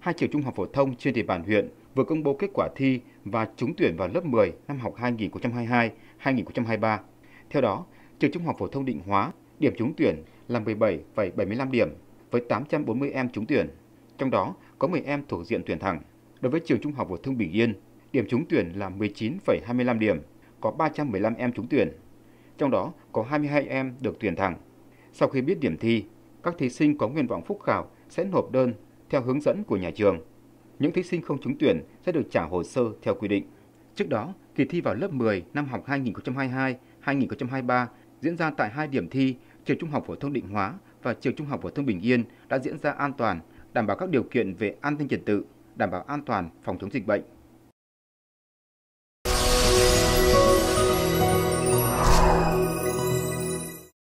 hai trường trung học phổ thông trên địa bàn huyện vừa công bố kết quả thi và trúng tuyển vào lớp 10 năm học 2022-2023. Theo đó, trường Trung học phổ thông Định Hóa, điểm trúng tuyển là 17,75 điểm với 840 em trúng tuyển, trong đó có 10 em thuộc diện tuyển thẳng. Đối với trường Trung học phổ thông Bình Yên, điểm trúng tuyển là 19,25 điểm, có 315 em trúng tuyển, trong đó có 22 em được tuyển thẳng. Sau khi biết điểm thi, các thí sinh có nguyện vọng phúc khảo sẽ nộp đơn theo hướng dẫn của nhà trường. Những thí sinh không trúng tuyển sẽ được trả hồ sơ theo quy định. Trước đó, kỳ thi vào lớp 10 năm học 2022-2023 diễn ra tại hai điểm thi trường Trung học phổ thông Định Hóa và trường Trung học phổ thông Bình Yên đã diễn ra an toàn, đảm bảo các điều kiện về an ninh trật tự, đảm bảo an toàn phòng chống dịch bệnh.